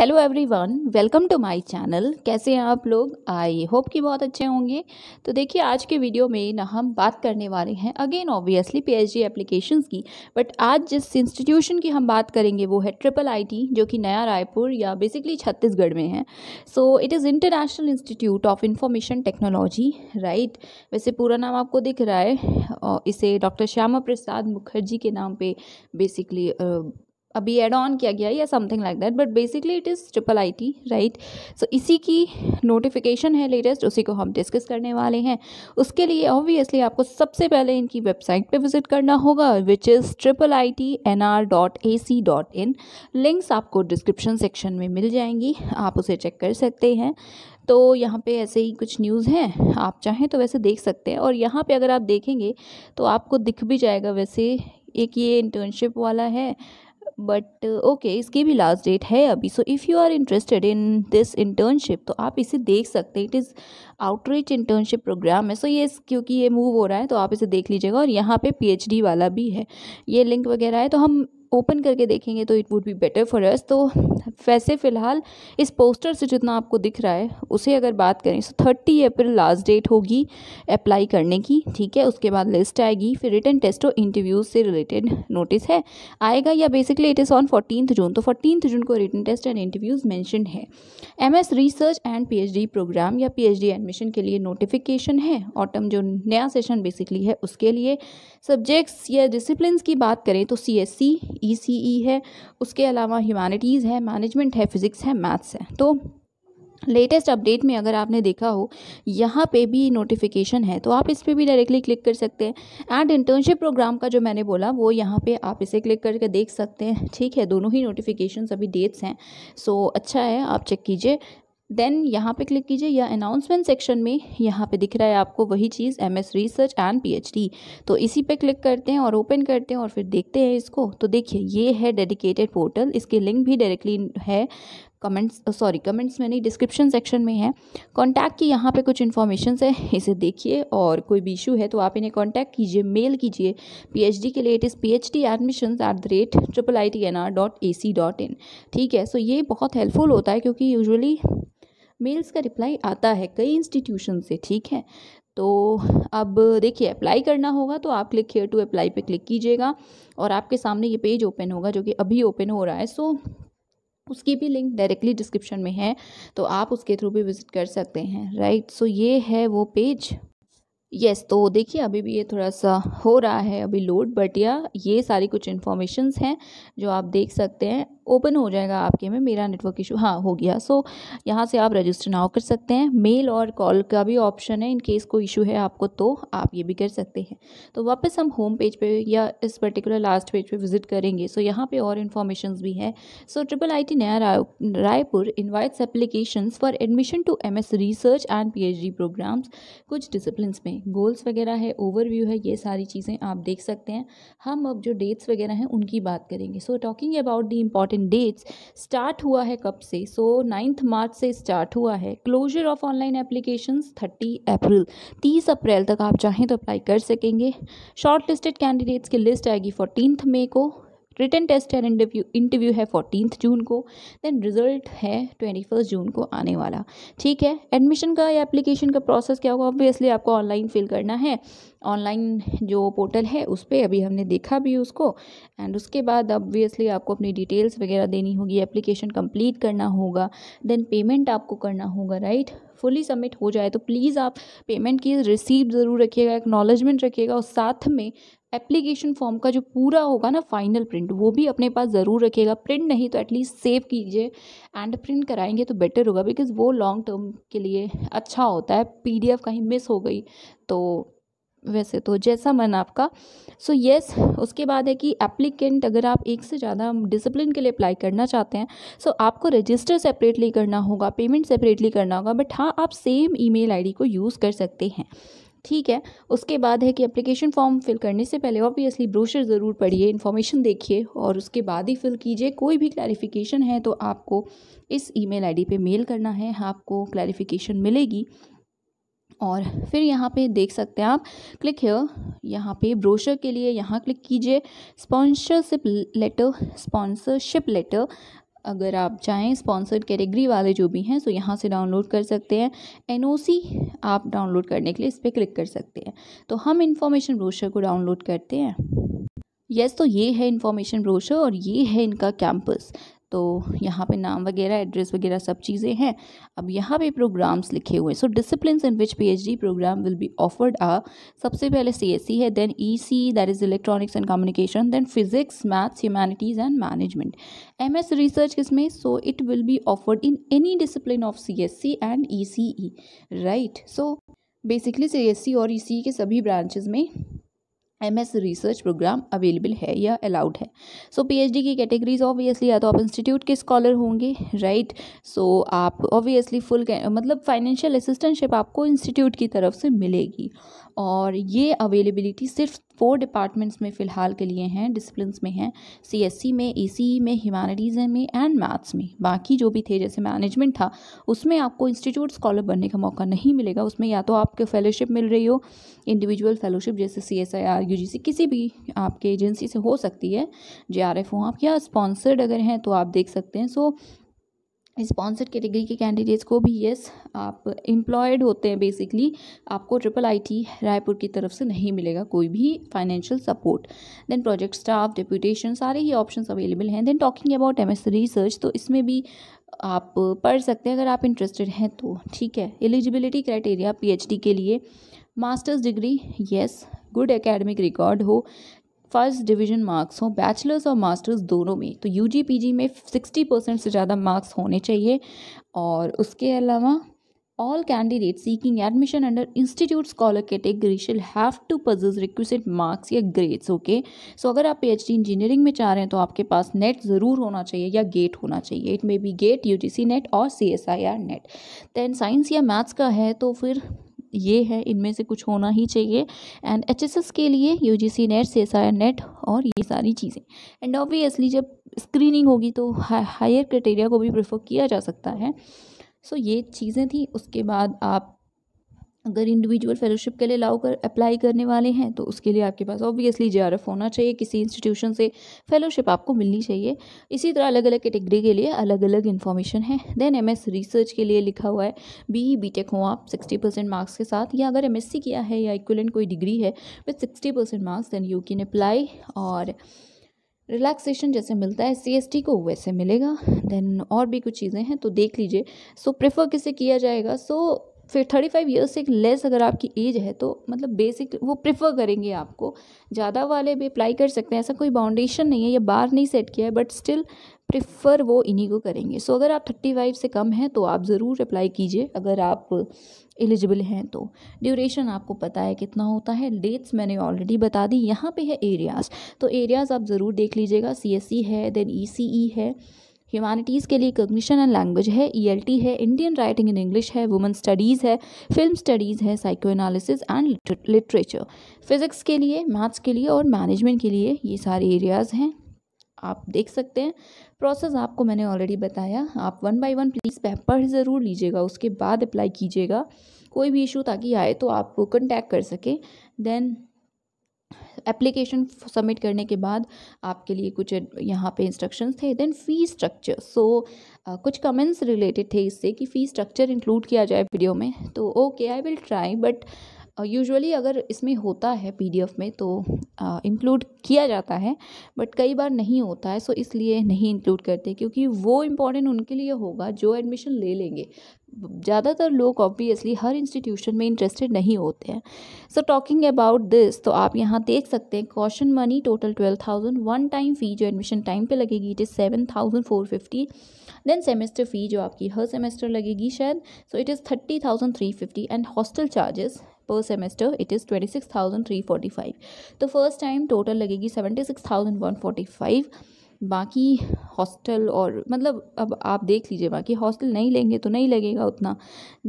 Hello everyone welcome to my channel कैसे हैं आप लोग आई होप कि बहुत अच्छे होंगे तो देखिए आज के वीडियो में ना हम बात करने वाले हैं अगेन ऑब्वियसली पीएचडी एप्लीकेशंस की बट आज जिस इंस्टीट्यूशन की हम बात करेंगे वो है ट्रिपल आईटी जो कि नया रायपुर या बेसिकली छत्तीसगढ़ में है so it is international institute of information technology right वैसे पूरा नाम आपको दिख रहा है इसे डॉक्टर श्यामा प्रसाद मुखर्जी के नाम पर बेसिकली अभी एड ऑन किया गया या something like that but basically it is triple I T right so इसी की नोटिफिकेशन है लेटेस्ट उसी को हम डिस्कस करने वाले हैं उसके लिए ऑब्वियसली आपको सबसे पहले इनकी वेबसाइट पे विजिट करना होगा which is triple I T N R dot A C dot in links आपको डिस्क्रिप्शन सेक्शन में मिल जाएंगी आप उसे चेक कर सकते हैं तो यहाँ पे ऐसे ही कुछ न्यूज़ हैं आप चाहें तो वैसे देख सकते हैं और यहाँ पे अगर आप देखेंगे तो आपको दिख भी जाएगा वैसे एक ये इंटर्नशिप वाला है बट ओके uh, इसकी भी लास्ट डेट है अभी so if you are interested in this internship तो आप इसे देख सकते हैं it is outreach internship program है सो ये क्योंकि ये मूव हो रहा है तो आप इसे देख लीजिएगा और यहाँ पे पीएचडी वाला भी है ये लिंक वगैरह है तो हम ओपन करके देखेंगे तो it would be better for us तो वैसे फ़िलहाल इस पोस्टर से जितना आपको दिख रहा है उसे अगर बात करें तो थर्टी अप्रैल लास्ट डेट होगी अप्लाई करने की ठीक है उसके बाद लिस्ट आएगी फिर रिटर्न टेस्ट और इंटरव्यूज से रिलेटेड नोटिस है आएगा या basically it is on fourteen June तो फोर्टीन जून को written test and interviews mention है M S research and P H D program या पी एच डी एडमिशन के लिए नोटिफिकेशन है ऑटम जो नया सेशन बेसिकली है उसके लिए सब्जेक्ट्स या डिसिप्लिन की बात करें तो सी एस सी ई सी ई है उसके अलावा ह्यूमानिटीज़ है मैनेजमेंट है फिज़िक्स है मैथ्स है तो लेटेस्ट अपडेट में अगर आपने देखा हो यहाँ पे भी नोटिफिकेशन है तो आप इस पर भी डायरेक्टली क्लिक कर सकते हैं एंड इंटर्नशिप प्रोग्राम का जो मैंने बोला वो यहाँ पे आप इसे क्लिक करके देख सकते हैं ठीक है दोनों ही नोटिफिकेशन अभी डेट्स हैं सो अच्छा है आप चेक कीजिए देन यहाँ पे क्लिक कीजिए या अनाउंसमेंट सेक्शन में यहाँ पे दिख रहा है आपको वही चीज़ M S research and PhD तो इसी पे क्लिक करते हैं और ओपन करते हैं और फिर देखते हैं इसको तो देखिए ये है डेडिकेटेड पोर्टल इसके लिंक भी डायरेक्टली है कमेंट्स सॉरी कमेंट्स में नहीं डिस्क्रिप्शन सेक्शन में है कांटेक्ट की यहाँ पे कुछ इन्फॉर्मेशन है इसे देखिए और कोई भी इशू है तो आप इन्हें कांटेक्ट कीजिए मेल कीजिए पीएचडी के लिए it is P H D admission at the rate triple I T N R dot A C dot in ठीक है सो so ये बहुत हेल्पफुल होता है क्योंकि यूजुअली मेल्स का रिप्लाई आता है कई इंस्टीट्यूशन से ठीक है तो अब देखिए अप्लाई करना होगा तो आप क्लिक हेयर टू अप्लाई पे क्लिक कीजिएगा और आपके सामने ये पेज ओपन होगा जो कि अभी ओपन हो रहा है सो उसकी भी लिंक डायरेक्टली डिस्क्रिप्शन में है तो आप उसके थ्रू भी विज़िट कर सकते हैं राइट सो ये है वो पेज यस तो देखिए अभी भी ये थोड़ा सा हो रहा है अभी लोड बट या ये सारी कुछ इन्फॉर्मेशंस हैं जो आप देख सकते हैं ओपन हो जाएगा आपके में मेरा नेटवर्क इशू हाँ हो गया सो so, यहाँ से आप रजिस्टर नाउ कर सकते हैं मेल और कॉल का भी ऑप्शन है इन केस कोई इशू है आपको तो आप ये भी कर सकते हैं तो वापस हम होम पेज पे या इस पर्टिकुलर लास्ट पेज पे विजिट करेंगे सो so, यहाँ पे और इन्फॉर्मेशन भी है सो triple I T Naya Raipur invites application for admission to M S research and P H D programs कुछ डिसिप्लिन में गोल्स वगैरह है ओवरव्यू है ये सारी चीज़ें आप देख सकते हैं हम अब जो डेट्स वगैरह हैं उनकी बात करेंगे so talking about the important dates start हुआ है कब से सो नाइन्थ मार्च से स्टार्ट हुआ है closure of online application thirty April तीस अप्रैल तक आप चाहें तो अप्लाई कर सकेंगे शॉर्ट लिस्टेड कैंडिडेट्स की लिस्ट आएगी फोर्टीनथ मे को written test and interview interview है फोर्टीन जून को देन रिजल्ट है ट्वेंटी फर्स्ट जून को आने वाला ठीक है एडमिशन का या एप्लीकेशन का प्रोसेस क्या होगा ऑब्वियसली आपको ऑनलाइन फिल करना है ऑनलाइन जो पोर्टल है उस पर अभी हमने देखा भी उसको एंड उसके बाद ऑब्वियसली आपको अपनी डिटेल्स वगैरह देनी होगी एप्लीकेशन कम्प्लीट करना होगा देन पेमेंट आपको करना होगा राइट फुली सबमिट हो जाए तो प्लीज़ आप पेमेंट की रिसीप ज़रूर रखिएगा एक्नॉलेजमेंट रखिएगा और साथ में एप्लीकेशन फॉर्म का जो पूरा होगा ना फाइनल प्रिंट वो भी अपने पास ज़रूर रखेगा प्रिंट नहीं तो एटलीस्ट सेव कीजिए एंड प्रिंट कराएंगे तो बेटर होगा बिकॉज वो लॉन्ग टर्म के लिए अच्छा होता है पीडीएफ कहीं मिस हो गई तो वैसे तो जैसा मन आपका सो so येस yes, उसके बाद है कि एप्लीकेंट अगर आप एक से ज़्यादा डिसिप्लिन के लिए अप्लाई करना चाहते हैं सो so आपको रजिस्टर सेपरेटली करना होगा पेमेंट सेपरेटली करना होगा बट हाँ आप सेम ईमेल आईडी को यूज़ कर सकते हैं ठीक है उसके बाद है कि एप्लीकेशन फॉर्म फिल करने से पहले ऑब्वियसली ब्रोशर ज़रूर पढ़िए इन्फॉर्मेशन देखिए और उसके बाद ही फिल कीजिए कोई भी क्लैरिफिकेशन है तो आपको इस ईमेल आईडी पे मेल करना है आपको क्लैरिफिकेशन मिलेगी और फिर यहाँ पे देख सकते हैं आप क्लिक हियर यहाँ पे ब्रोशर के लिए यहाँ क्लिक कीजिए स्पॉन्सरशिप लेटर स्पॉन्सरशिप लेटर अगर आप चाहें स्पॉन्सर्ड कैटेगरी वाले जो भी हैं सो तो यहाँ से डाउनलोड कर सकते हैं एनओसी आप डाउनलोड करने के लिए इस पर क्लिक कर सकते हैं तो हम इंफॉर्मेशन ब्रोशर को डाउनलोड करते हैं यस yes, तो ये है इन्फॉर्मेशन ब्रोशर और ये है इनका कैंपस तो यहाँ पे नाम वगैरह एड्रेस वगैरह सब चीज़ें हैं अब यहाँ पे प्रोग्राम्स लिखे हुए हैं so discipline in which PhD program will be offered आ सबसे पहले सीएससी e है then EC that is electronics and communication then physics maths humanities and management M S research किसमें so it will be offered in any discipline of C S C and E C E right so basically C S C और E e C e के सभी branches में M S research programme available है या allowed है so P H D की categories obviously या तो आप इंस्टीट्यूट के स्कॉलर होंगे राइट right? सो so, आप ऑब्वियसली फुल मतलब फाइनेंशियल असिस्टेंटशिप आपको इंस्टीट्यूट की तरफ से मिलेगी और ये अवेलेबिलिटी सिर्फ फोर डिपार्टमेंट्स में फ़िलहाल के लिए हैं डिसप्लिन में हैं सीएससी e में ईसीई e e में ह्यूमानिटीज़ में एंड मैथ्स में बाकी जो भी थे जैसे मैनेजमेंट था उसमें आपको इंस्टीट्यूट स्कॉलर बनने का मौका नहीं मिलेगा उसमें या तो आपको फेलोशिप मिल रही हो इंडिविजुअल फेलोशिप जैसे C S I R U G C किसी भी आपके एजेंसी से हो सकती है जे आर एफ हो आप या स्पॉन्सर्ड अगर हैं तो आप देख सकते हैं सो so, स्पॉन्सर्ड कैटेगरी के कैंडिडेट्स को भी यस आप एम्प्लॉयड होते हैं बेसिकली आपको ट्रिपल आईटी रायपुर की तरफ से नहीं मिलेगा कोई भी financial support then project staff deputation सारे ही ऑप्शंस अवेलेबल हैं then talking about M research तो इसमें भी आप पढ़ सकते हैं अगर आप इंटरेस्टेड हैं तो ठीक है एलिजिबिलिटी क्राइटेरिया पी के लिए masters degree yes good academic record हो फर्स्ट डिवीजन मार्क्स हों बैचलर्स और मास्टर्स दोनों में तो यू जी पी जी में सिक्सटी परसेंट से ज़्यादा मार्क्स होने चाहिए और उसके अलावा all candidate seeking admission under institute scholar category shall have to possess requisite marks या ग्रेड्स ओके सो अगर आप PhD इंजीनियरिंग में चाह रहे हैं तो आपके पास नेट ज़रूर होना चाहिए या गेट होना चाहिए it may be GATE U G C NET और C S I R NET then science या मैथ्स का है तो फिर ये है इनमें से कुछ होना ही चाहिए एंड एच के लिए U G NET C NET और ये सारी चीज़ें एंड ऑब्वियसली जब स्क्रीनिंग होगी तो हायर क्राइटेरिया को भी प्रेफर किया जा सकता है सो so, ये चीज़ें थी उसके बाद आप अगर इंडिविजुअल फेलोशिप के लिए लाओ कर अप्लाई करने वाले हैं तो उसके लिए आपके पास ऑब्वियसली जे होना चाहिए किसी इंस्टीट्यूशन से फेलोशिप आपको मिलनी चाहिए इसी तरह अलग अलग कैटेगरी के लिए अलग अलग इन्फॉर्मेशन है देन एम रिसर्च के लिए लिखा हुआ है बी ई बी टेक हो आप सिक्सटी परसेंट मार्क्स के साथ या अगर एम किया है या इक्वलेंट कोई डिग्री है with sixty percent marks then you can apply और रिलैक्सेशन जैसे मिलता है सी को वैसे मिलेगा देन और भी कुछ चीज़ें हैं तो देख लीजिए सो प्रेफर किसे किया जाएगा सो so, फिर थर्टी फाइव ईयर्स से लेस अगर आपकी एज है तो मतलब बेसिक वो प्रिफर करेंगे आपको ज़्यादा वाले भी अप्लाई कर सकते हैं ऐसा कोई बाउंडेशन नहीं है या बार नहीं सेट किया है बट स्टिल प्रिफर वो इन्हीं को करेंगे सो so, अगर आप थर्टी फाइव से कम हैं तो आप ज़रूर अप्लाई कीजिए अगर आप एलिजिबल हैं तो ड्यूरेशन आपको पता है कितना होता है डेट्स मैंने ऑलरेडी बता दी यहाँ पे है एरियाज़ तो एरियाज़ आप ज़रूर देख लीजिएगा सी e है देन ई e e है ह्यूमैनिटीज़ के लिए कग्निशन एंड लैंग्वेज है ई e है इंडियन राइटिंग इन इंग्लिश है वुमेन स्टडीज़ है फिल्म स्टडीज़ है psychoanalysis and literature physics के लिए मैथ्स के लिए और मैनेजमेंट के लिए ये सारे एरियाज़ हैं आप देख सकते हैं प्रोसेस आपको मैंने ऑलरेडी बताया आप one by one please paper ज़रूर लीजिएगा उसके बाद अप्लाई कीजिएगा कोई भी इशू ताकि आए तो आप कॉन्टैक्ट कर सकें देन एप्लीकेशन सबमिट करने के बाद आपके लिए कुछ यहाँ पे इंस्ट्रक्शंस थे देन फ़ी स्ट्रक्चर सो कुछ कमेंट्स रिलेटेड थे इससे कि फ़ी स्ट्रक्चर इंक्लूड किया जाए वीडियो में तो okay I will try but usually अगर इसमें होता है पीडीएफ में तो इंक्लूड किया जाता है बट कई बार नहीं होता है सो इसलिए नहीं इंक्लूड करते क्योंकि वो इम्पोर्टेंट उनके लिए होगा जो एडमिशन ले लेंगे ज़्यादातर लोग ऑब्वियसली हर इंस्टीट्यूशन में इंटरेस्टेड नहीं होते हैं सो टॉकिंग अबाउट दिस तो आप यहाँ देख सकते हैं caution money total twelve thousand one time fee जो एडमिशन टाइम पे लगेगी it is seven thousand four fifty then semester fee जो आपकी हर सेमेस्टर लगेगी शायद so it is thirty thousand three fifty and hostel charges semester it is twenty six thousand three forty five तो first time total लगेगी seventy six thousand one forty five बाकी hostel और मतलब अब आप देख लीजिए बाकी हॉस्टल नहीं लेंगे तो नहीं लगेगा उतना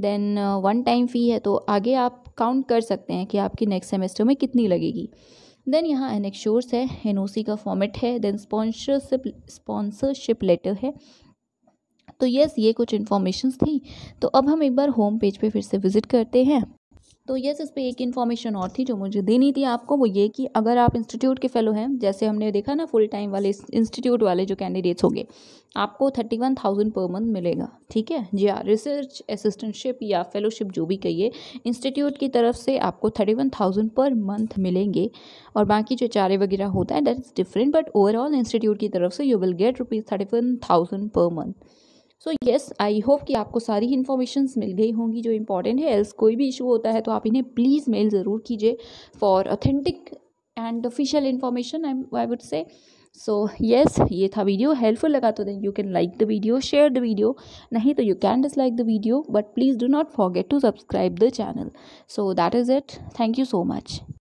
देन वन टाइम फ़ी है तो आगे आप काउंट कर सकते हैं कि आपकी नेक्स्ट सेमेस्टर में कितनी लगेगी देन यहाँ एनेक्शोर्स है एन का फॉर्मेट है देन स्पॉन्सरशिप स्पॉन्सरशिप लेटर है तो यस ये कुछ इन्फॉर्मेशंस थी तो अब हम एक बार होम पेज पे फिर से विज़िट करते हैं तो यस इस पर एक इन्फॉर्मेशन और थी जो मुझे देनी थी आपको वो ये कि अगर आप इंस्टीट्यूट के फेलो हैं जैसे हमने देखा ना फुल टाइम वाले इंस्टीट्यूट वाले जो कैंडिडेट्स होंगे आपको thirty one thousand per month मिलेगा ठीक है जी हाँ रिसर्च असिस्टेंटशिप या फेलोशिप जो भी कहिए इंस्टीट्यूट की तरफ से आपको thirty one thousand per month मिलेंगे और बाकी जो चारे वगैरह होता है that is different but overall institute की तरफ से you will get rupees thirty one thousand per month so yes I hope कि आपको सारी इन्फॉर्मेशन मिल गई होंगी जो इंपॉर्टेंट है एल्स कोई भी इशू होता है तो आप इन्हें प्लीज़ मेल ज़रूर कीजिए for authentic and official information I I would say so yes ये था वीडियो हेल्पफुल लगा तो then you can like the video share the video नहीं तो you can dislike the video but please do not forget to subscribe the channel so that is it thank you so much